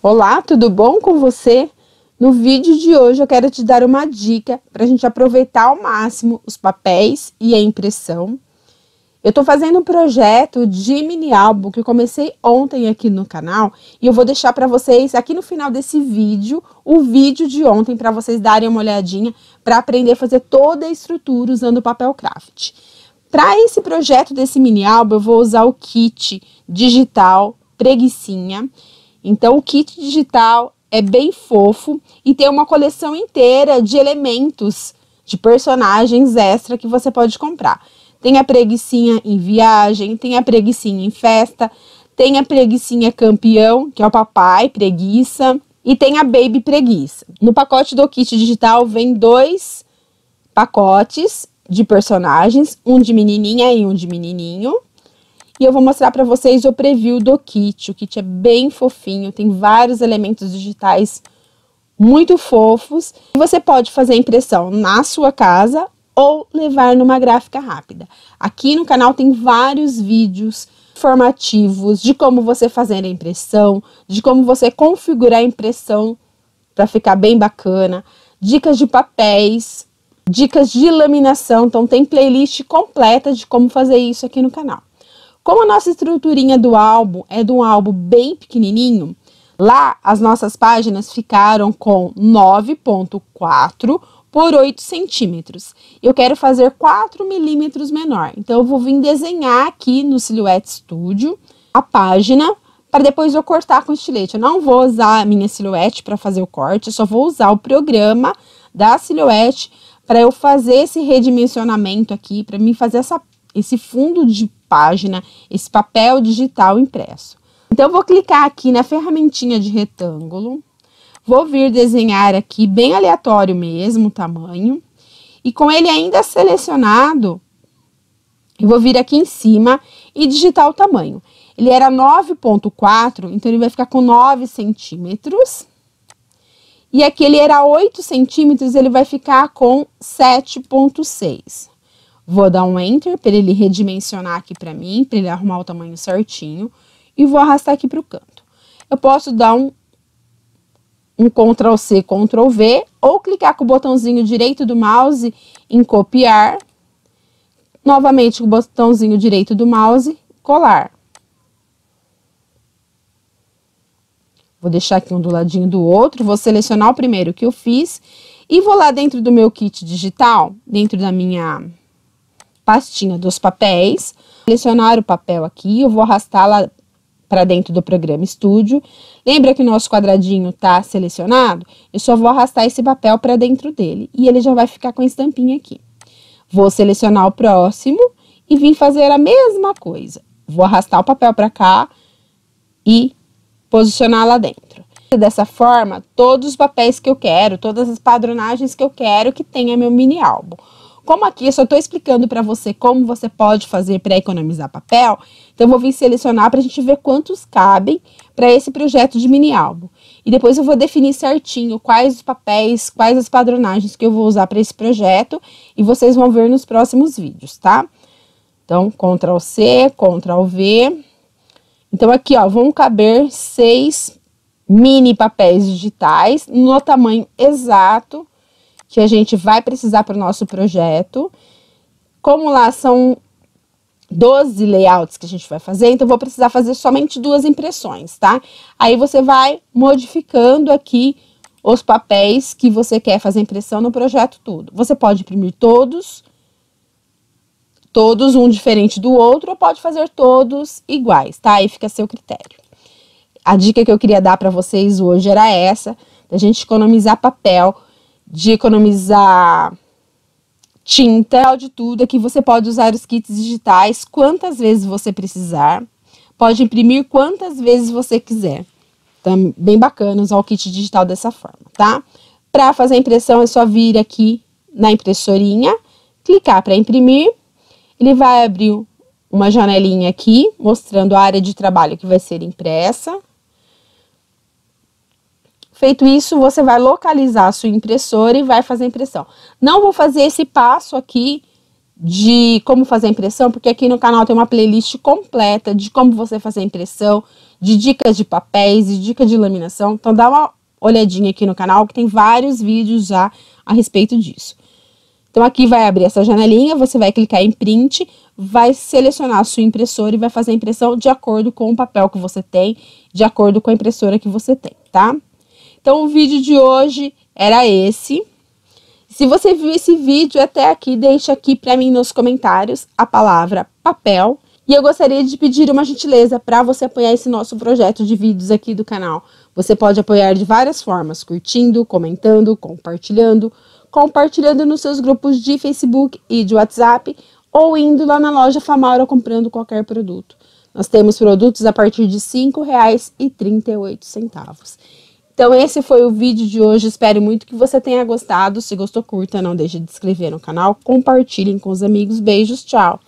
Olá, tudo bom com você? No vídeo de hoje eu quero te dar uma dica para a gente aproveitar ao máximo os papéis e a impressão. Eu estou fazendo um projeto de mini álbum que eu comecei ontem aqui no canal e eu vou deixar para vocês aqui no final desse vídeo o vídeo de ontem para vocês darem uma olhadinha para aprender a fazer toda a estrutura usando papel craft. Para esse projeto desse mini álbum eu vou usar o kit digital preguiçinha então, o kit digital é bem fofo e tem uma coleção inteira de elementos, de personagens extra que você pode comprar. Tem a preguiçinha em viagem, tem a preguiçinha em festa, tem a preguiçinha campeão, que é o papai, preguiça, e tem a baby preguiça. No pacote do kit digital vem dois pacotes de personagens, um de menininha e um de menininho. E eu vou mostrar para vocês o preview do kit. O kit é bem fofinho, tem vários elementos digitais muito fofos. Você pode fazer impressão na sua casa ou levar numa gráfica rápida. Aqui no canal tem vários vídeos formativos de como você fazer a impressão, de como você configurar a impressão para ficar bem bacana, dicas de papéis, dicas de laminação. Então tem playlist completa de como fazer isso aqui no canal. Como a nossa estruturinha do álbum é de um álbum bem pequenininho, lá as nossas páginas ficaram com 9.4 por 8 centímetros. Eu quero fazer 4 milímetros menor, então eu vou vir desenhar aqui no Silhouette Studio a página para depois eu cortar com estilete. Eu não vou usar a minha silhuete para fazer o corte, eu só vou usar o programa da silhuete para eu fazer esse redimensionamento aqui, para mim fazer essa, esse fundo de página esse papel digital impresso. Então, vou clicar aqui na ferramentinha de retângulo, vou vir desenhar aqui bem aleatório mesmo o tamanho, e com ele ainda selecionado, eu vou vir aqui em cima e digitar o tamanho. Ele era 9.4, então ele vai ficar com 9 centímetros. E aqui ele era 8 centímetros, ele vai ficar com 7.6. Vou dar um enter para ele redimensionar aqui para mim, para ele arrumar o tamanho certinho. E vou arrastar aqui para o canto. Eu posso dar um, um Ctrl C, Ctrl V, ou clicar com o botãozinho direito do mouse em copiar. Novamente com o botãozinho direito do mouse, colar. Vou deixar aqui um do ladinho do outro, vou selecionar o primeiro que eu fiz e vou lá dentro do meu kit digital, dentro da minha pastinha dos papéis, selecionar o papel aqui, eu vou arrastá-la para dentro do programa Estúdio. Lembra que o nosso quadradinho está selecionado? Eu só vou arrastar esse papel para dentro dele e ele já vai ficar com a estampinha aqui. Vou selecionar o próximo e vim fazer a mesma coisa. Vou arrastar o papel para cá e posicionar lá dentro. Dessa forma, todos os papéis que eu quero, todas as padronagens que eu quero que tenha meu mini álbum. Como aqui eu só estou explicando para você como você pode fazer para economizar papel, então eu vou vir selecionar para a gente ver quantos cabem para esse projeto de mini álbum. E depois eu vou definir certinho quais os papéis, quais as padronagens que eu vou usar para esse projeto e vocês vão ver nos próximos vídeos, tá? Então, Ctrl C, Ctrl V. Então, aqui, ó, vão caber seis mini papéis digitais no tamanho exato que a gente vai precisar para o nosso projeto. Como lá são 12 layouts que a gente vai fazer, então vou precisar fazer somente duas impressões, tá? Aí você vai modificando aqui os papéis que você quer fazer impressão no projeto tudo. Você pode imprimir todos, todos um diferente do outro, ou pode fazer todos iguais, tá? Aí fica a seu critério. A dica que eu queria dar para vocês hoje era essa, da gente economizar papel, de economizar tinta, de tudo é que você pode usar os kits digitais quantas vezes você precisar, pode imprimir quantas vezes você quiser. Então, bem bacana usar o kit digital dessa forma, tá? Para fazer a impressão é só vir aqui na impressorinha, clicar para imprimir, ele vai abrir uma janelinha aqui, mostrando a área de trabalho que vai ser impressa. Feito isso, você vai localizar a sua impressora e vai fazer a impressão. Não vou fazer esse passo aqui de como fazer a impressão, porque aqui no canal tem uma playlist completa de como você fazer a impressão, de dicas de papéis de dicas de laminação. Então dá uma olhadinha aqui no canal que tem vários vídeos já a respeito disso. Então aqui vai abrir essa janelinha, você vai clicar em print, vai selecionar a sua impressora e vai fazer a impressão de acordo com o papel que você tem, de acordo com a impressora que você tem, tá? Então, o vídeo de hoje era esse. Se você viu esse vídeo até aqui, deixe aqui para mim nos comentários a palavra papel. E eu gostaria de pedir uma gentileza para você apoiar esse nosso projeto de vídeos aqui do canal. Você pode apoiar de várias formas, curtindo, comentando, compartilhando, compartilhando nos seus grupos de Facebook e de WhatsApp ou indo lá na loja Famaura comprando qualquer produto. Nós temos produtos a partir de R$ 5,38. Então esse foi o vídeo de hoje, espero muito que você tenha gostado. Se gostou, curta, não deixe de se inscrever no canal, compartilhem com os amigos. Beijos, tchau!